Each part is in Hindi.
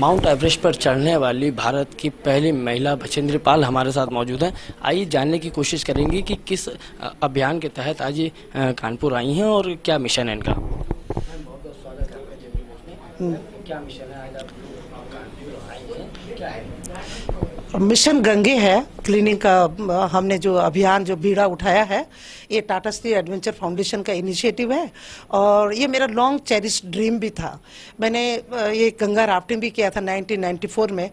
माउंट एवरेस्ट पर चढ़ने वाली भारत की पहली महिला बछेंद्र पाल हमारे साथ मौजूद हैं आइए जानने की कोशिश करेंगे कि किस अभियान के तहत आज ये कानपुर आई हैं और क्या मिशन है इनका मिशन गंगे है क्लीनिंग का हमने जो अभियान जो भीड़ा उठाया है ये टाटा स्त्री एडवेंचर फाउंडेशन का इनिशिएटिव है और ये मेरा लॉन्ग चेरिश ड्रीम भी था मैंने ये गंगा राफ्टिंग भी किया था 1994 में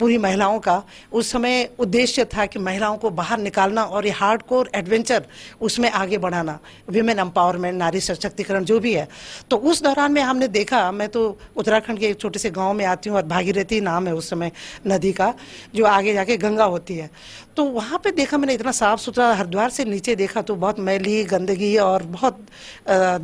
पूरी महिलाओं का उस समय उद्देश्य था कि महिलाओं को बाहर निकालना और ये हार्ड कोर एडवेंचर उसमें आगे बढ़ाना वीमेन एम्पावरमेंट नारी सशक्तिकरण जो भी है तो उस दौरान में हमने देखा मैं तो उत्तराखंड के एक छोटे से गाँव में आती हूँ और भागीरथी नाम है उस समय नदी का जो आगे जाके गंगा होती है तो वहाँ पर देखा मैंने इतना साफ़ सुथरा हरिद्वार से नीचे देखा तो बहुत मैली गंदगी और बहुत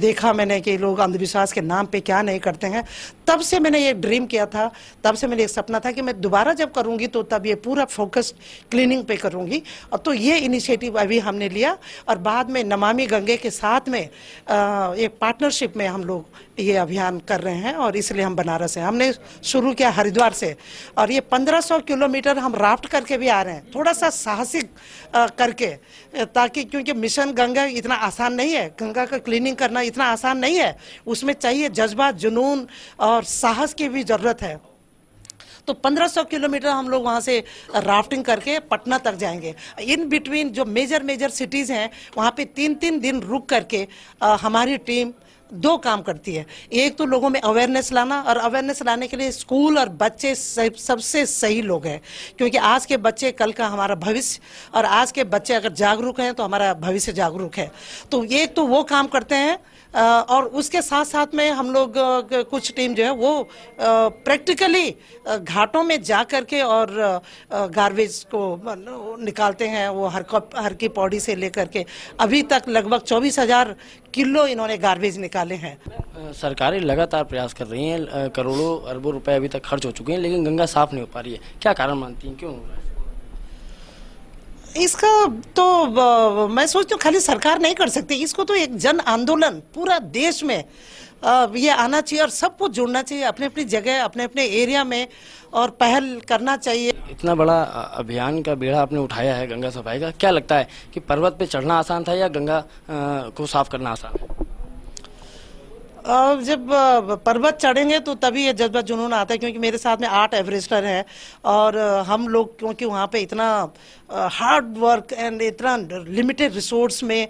देखा मैंने कि लोग अंधविश्वास के नाम पर क्या नहीं करते हैं तब से मैंने ये ड्रीम किया था तब से मैंने एक सपना था कि मैं दोबारा जब जब करूंगी तो तब ये पूरा फोकस क्लीनिंग पे करूंगी और तो ये इनिशिएटिव अभी हमने लिया और बाद में नमामि गंगे के साथ में एक पार्टनरशिप में हम लोग ये अभियान कर रहे हैं और इसलिए हम बनारस हैं हमने शुरू किया हरिद्वार से और ये 1500 किलोमीटर हम राफ्ट करके भी आ रहे हैं थोड़ा सा साहसिक करके ताकि क्योंकि मिशन गंगा इतना आसान नहीं है गंगा का क्लीनिंग करना इतना आसान नहीं है उसमें चाहिए जज्बा जुनून और साहस की भी ज़रूरत है तो 1500 किलोमीटर हम लोग वहाँ से राफ्टिंग करके पटना तक जाएंगे इन बिटवीन जो मेजर मेजर सिटीज़ हैं वहाँ पे तीन तीन दिन रुक करके आ, हमारी टीम दो काम करती है एक तो लोगों में अवेयरनेस लाना और अवेयरनेस लाने के लिए स्कूल और बच्चे सबसे सही लोग हैं क्योंकि आज के बच्चे कल का हमारा भविष्य और आज के बच्चे अगर जागरूक हैं तो हमारा भविष्य जागरूक है तो एक तो वो काम करते हैं और उसके साथ साथ में हम लोग कुछ टीम जो है वो प्रैक्टिकली घाटों में जा कर के और गार्बेज को निकालते हैं वो हर हर की पौड़ी से लेकर के अभी तक लगभग चौबीस हज़ार किलो इन्होंने गार्बेज निकाले हैं सरकारें लगातार प्रयास कर रही हैं करोड़ों अरबों रुपए अभी तक खर्च हो चुके हैं लेकिन गंगा साफ नहीं हो पा रही है क्या कारण मानती हैं क्यों हो रहा है इसका तो मैं सोचती हूँ खाली सरकार नहीं कर सकती इसको तो एक जन आंदोलन पूरा देश में ये आना चाहिए और सबको जुड़ना चाहिए अपने अपनी जगह अपने अपने एरिया में और पहल करना चाहिए इतना बड़ा अभियान का बेड़ा आपने उठाया है गंगा सफाई का क्या लगता है कि पर्वत पे चढ़ना आसान था या गंगा को साफ करना आसान जब पर्वत चढ़ेंगे तो तभी ये जज्बा जुनून आता है क्योंकि मेरे साथ में आठ एवरेस्टर हैं और हम लोग क्योंकि वहाँ पे इतना हार्ड वर्क एंड इतना लिमिटेड रिसोर्स में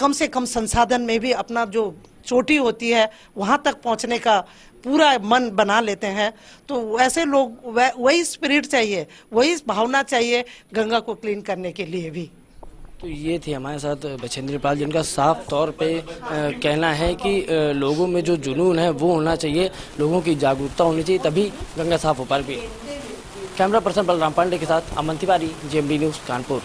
कम से कम संसाधन में भी अपना जो चोटी होती है वहाँ तक पहुँचने का पूरा मन बना लेते हैं तो ऐसे लोग वही स्पिरिट चाहिए वही भावना चाहिए गंगा को क्लीन करने के लिए भी तो ये थे हमारे साथ बछेंद्र पाल जिनका साफ तौर पे आ, कहना है कि आ, लोगों में जो जुनून है वो होना चाहिए लोगों की जागरूकता होनी चाहिए तभी गंगा साफ हो पाएगी कैमरा पर्सन बलराम पांडे के साथ अमन तिवारी जे न्यूज़ कानपुर